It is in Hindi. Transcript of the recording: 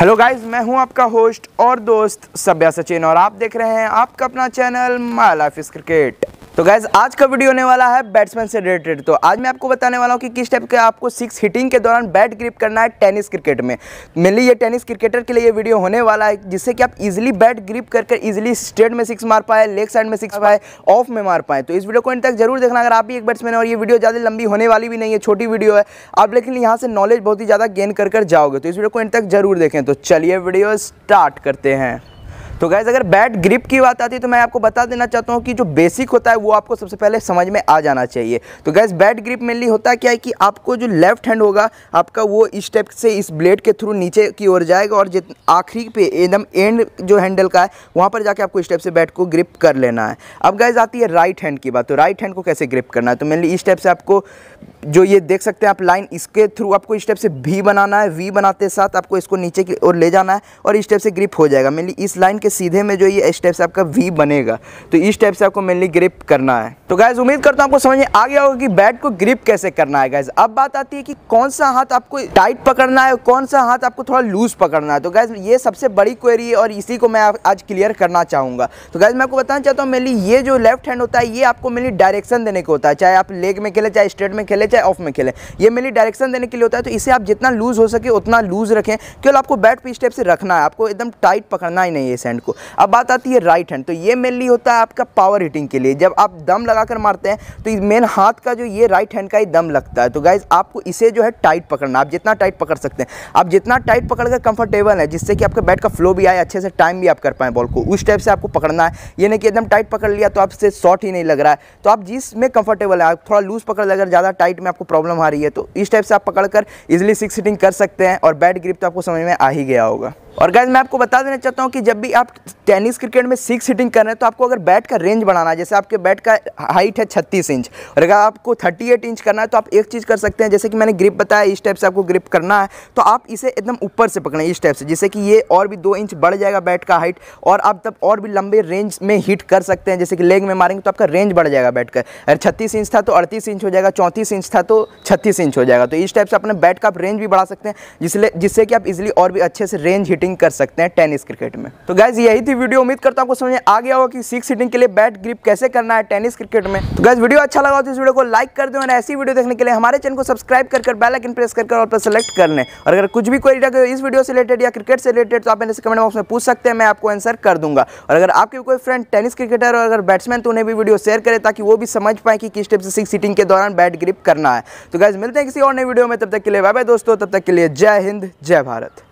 हेलो गाइस मैं हूं आपका होस्ट और दोस्त सभ्या सचिन और आप देख रहे हैं आपका अपना चैनल माई लाइफ इस क्रिकेट तो गैस आज का वीडियो होने वाला है बैट्समैन से रिलेटेड तो आज मैं आपको बताने वाला हूँ कि किस टाइप के आपको सिक्स हिटिंग के दौरान बैट ग्रिप करना है टेनिस क्रिकेट में मेनली ये टेनिस क्रिकेटर के लिए ये वीडियो होने वाला है जिससे कि आप इजिली बैट ग्रिप करके इजिली स्ट्रेट में सिक्स मार पाए लेग साइड में सिक्स हाँ। पाए ऑफ में मार पाए तो इस वीडियो को इन तक जरूर देखना अगर आप भी एक बैट्समैन और ये वीडियो ज़्यादा लंबी होने वाली भी नहीं है छोटी वीडियो है आप लेकिन यहाँ से नॉलेज बहुत ही ज़्यादा गेन कर जाओगे तो इस वीडियो को इन तक जरूर देखें तो चलिए वीडियो स्टार्ट करते हैं तो गैज़ अगर बैट ग्रिप की बात आती है तो मैं आपको बता देना चाहता हूँ कि जो बेसिक होता है वो आपको सबसे पहले समझ में आ जाना चाहिए तो गैज़ बैट ग्रिप मेनली होता क्या है कि आपको जो लेफ्ट हैंड होगा आपका वो इस स्टेप से इस ब्लेड के थ्रू नीचे की ओर जाएगा और आखिरी पे एकदम एंड जो हैंडल का है वहाँ पर जाके आपको इस से बैट को ग्रिप कर लेना है अब गैज़ आती है राइट हैंड की बात तो राइट हैंड को कैसे ग्रिप करना है तो मेनली इस स्टेप से आपको जो ये देख सकते हैं आप लाइन इसके थ्रू आपको इस स्टेप से वी बनाना है वी बनाते साथ आपको इसको नीचे की ओर ले जाना है और इस स्टेप से ग्रिप हो जाएगा मेनली इस लाइन के के सीधे में जो ये इस टाइप से आपका वी बनेगा तो इस टाइप से आपको मेनली ग्रिप करना है तो गैज़ उम्मीद करता हूँ आपको समझ में आ गया होगा कि बैट को ग्रिप कैसे करना है गैज़ अब बात आती है कि कौन सा हाथ आपको टाइट पकड़ना है कौन सा हाथ आपको थोड़ा लूज़ पकड़ना है तो गैज़ ये सबसे बड़ी क्वेरी है और इसी को मैं आज क्लियर करना चाहूँगा तो गैज़ मैं आपको बताना चाहता हूँ मेनली ये जो लेफ्ट हैंड होता है ये आपको मेनली डायरेक्शन देने को होता है चाहे आप लेग में खेले चाहे स्ट्रेट में खेले चाहे ऑफ में खेले ये मेनली डायरेक्शन देने के लिए होता है तो इसे आप जितना लूज़ हो सके उतना लूज़ रखें केवल आपको बैट पे स्टेप से रखना है आपको एकदम टाइट पकड़ना ही नहीं है इस हैंड को अब बात आती है राइट हैंड तो ये मेनली होता है आपका पावर हिटिंग के लिए जब आप दम लगाकर मारते हैं तो मेन हाथ का जो ये राइट हैंड का ही दम लगता है तो गाइज आपको इसे जो है टाइट पकड़ना आप जितना टाइट पकड़ सकते हैं आप जितना टाइट पकड़ कर कंफर्टेबल है जिससे कि आपका बैट का फ्लो भी आए अच्छे से टाइम भी आप कर पाएँ बॉल को उस टाइप से आपको पकड़ना है ये नहीं कि एकदम टाइट पकड़ लिया तो आपसे शॉर्ट ही नहीं लग रहा है तो आप जिसमें कंफर्टेबल है आप थोड़ा लूज पकड़ लगे ज़्यादा टाइट में आपको प्रॉब्लम आ रही है तो इस टाइप से आप पकड़कर इजिली सिक्स हिटिंग कर सकते हैं और बैट ग्रिप तो आपको समझ में आ ही गया होगा और गैज मैं आपको बता देना चाहता हूँ कि जब भी आप टेनिस क्रिकेट में सिक्स हिटिंग कर रहे हैं तो आपको अगर बैट का रेंज बढ़ाना है जैसे आपके बैट का हाइट है छत्तीस इंच और अगर आपको थर्टी एट इंच करना है तो आप एक चीज़ कर सकते हैं जैसे कि मैंने ग्रिप बताया इस टाइप से आपको ग्रिप करना है तो आप इसे एकदम ऊपर से पकड़ें इस टाइप से जैसे कि ये और भी दो इंच बढ़ जाएगा बैट का हाइट और आप तब और भी लंबे रेंज में हिट कर सकते हैं जैसे कि लेग में मारेंगे तो आपका रेंज बढ़ जाएगा बैट का अगर छत्तीस इंच था तो अड़तीस इंच हो जाएगा चौंतीस इंच था तो छत्तीस इंच हो जाएगा तो इस टाइप से अपने बैट का आप रेंज भी बढ़ा सकते हैं जिससे जिससे कि आप इजिली और भी अच्छे से रेंज हिटिंग बैटिंग कर सकते हैं टेनिस क्रिकेट में तो गैस यही थी वीडियो उम्मीद करता हूँ आपको समझ आ गया होगा कि सिक्स सीटिंग के लिए बैट ग्रिप कैसे करना है टेनिस क्रिकेट में तो गैस वीडियो अच्छा लगा तो इस वीडियो को लाइक कर दें और ऐसी वीडियो देखने के लिए हमारे चैनल को सब्सक्राइब कर बेल प्रेस कर और पर सेलेक्ट कर लें और अगर कुछ भी क्वेरी रखे इस वीडियो से रिलेटेड या क्रिकेट से रिलेटेड तो आप मेरे कमेंट बॉक्स में पूछ सकते हैं मैं आपको आंसर कर दूंगा और अगर आपके कोई फ्रेंड टेनिस क्रिकेटर और अगर बैट्समैन तो उन्हें भी वीडियो शेयर करें ताकि वो भी समझ पाए कि किस टाइप से सिक्स सीटिंग के दौरान बैट ग्रिप करना है तो गैस मिलते हैं किसी और नई वीडियो में तब तक के लिए वाई बाय दोस्तों तब तक के लिए जय हिंद जय भारत